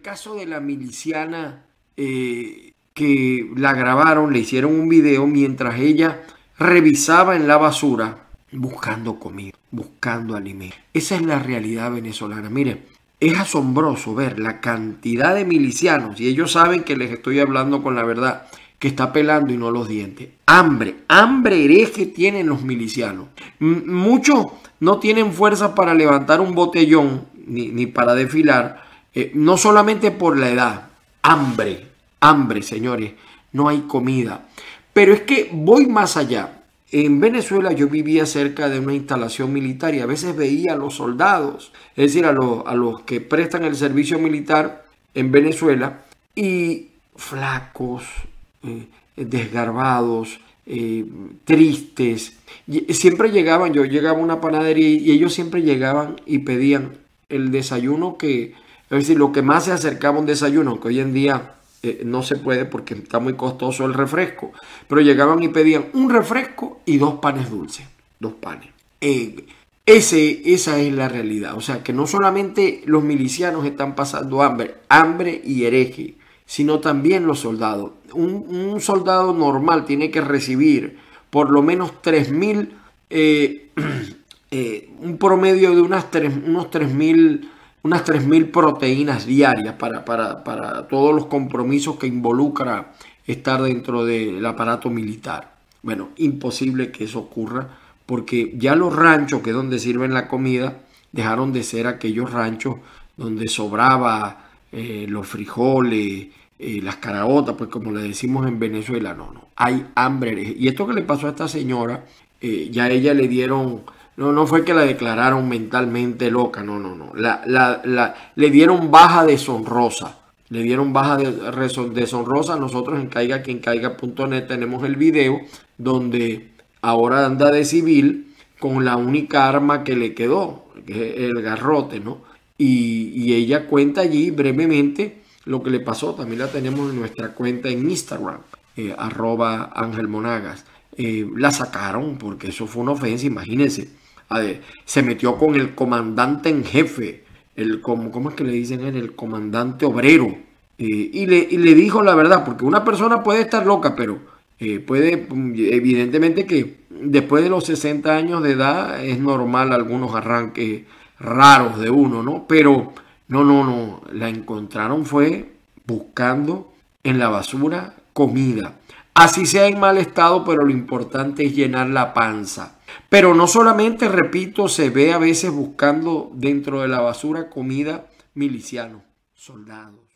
caso de la miliciana eh, que la grabaron, le hicieron un video mientras ella revisaba en la basura buscando comida, buscando alimento. Esa es la realidad venezolana. Mire, es asombroso ver la cantidad de milicianos, y ellos saben que les estoy hablando con la verdad, que está pelando y no los dientes. Hambre, hambre hereje tienen los milicianos. muchos no tienen fuerza para levantar un botellón ni, ni para desfilar eh, no solamente por la edad, hambre, hambre, señores, no hay comida. Pero es que voy más allá. En Venezuela yo vivía cerca de una instalación militar y a veces veía a los soldados, es decir, a los, que prestan el servicio militar en Venezuela, y flacos, eh, desgarbados, eh, tristes. Siempre llegaban, yo llegaba a una panadería y ellos siempre llegaban y pedían el desayuno que es decir, lo que más se acercaba un desayuno, que hoy en día eh, no se puede porque está muy costoso el refresco, pero llegaban y pedían un refresco y dos panes dulces, dos panes. Eh, ese, esa es la realidad. O sea, que no solamente los milicianos están pasando hambre, hambre y hereje, sino también los soldados. Un, soldado normal tiene que recibir por lo menos 3.000, eh, un promedio de unas tres unos 3.000 unas 3.000 proteínas diarias para, para, para todos los compromisos que involucra estar dentro del aparato militar. Bueno, imposible que eso ocurra porque ya los ranchos que es donde sirven la comida dejaron de ser aquellos ranchos donde sobraba eh, los frijoles, eh, las caraotas, pues como le decimos en Venezuela, no, no, hay hambre. Y esto que le pasó a esta señora, eh, ya ella le dieron no, no fue que la declararon mentalmente loca, no, no, no. La, la, le dieron baja deshonrosa. Le dieron baja deshonrosa. Nosotros en Caiga Quien Caiga.net tenemos el video donde ahora anda de civil con la única arma que le quedó, que es el garrote, ¿no? Y, ella cuenta allí brevemente lo que le pasó. También la tenemos en nuestra cuenta en Instagram, eh, arroba Ángel Monagas. Eh, la sacaron porque eso fue una ofensa, imagínense Ah, se metió con el comandante en jefe, el, ¿cómo es que le dicen? El comandante obrero. Eh, y, le, dijo la verdad, porque una persona puede estar loca, pero eh, puede, mm, evidentemente que después de los 60 años de edad es normal algunos arranques raros de uno, ¿no? Pero no, no, no, la encontraron fue buscando en la basura comida. Así sea en mal estado, pero lo importante es llenar la panza. Pero no solamente, repito, se ve a veces buscando dentro de la basura comida miliciano, soldado.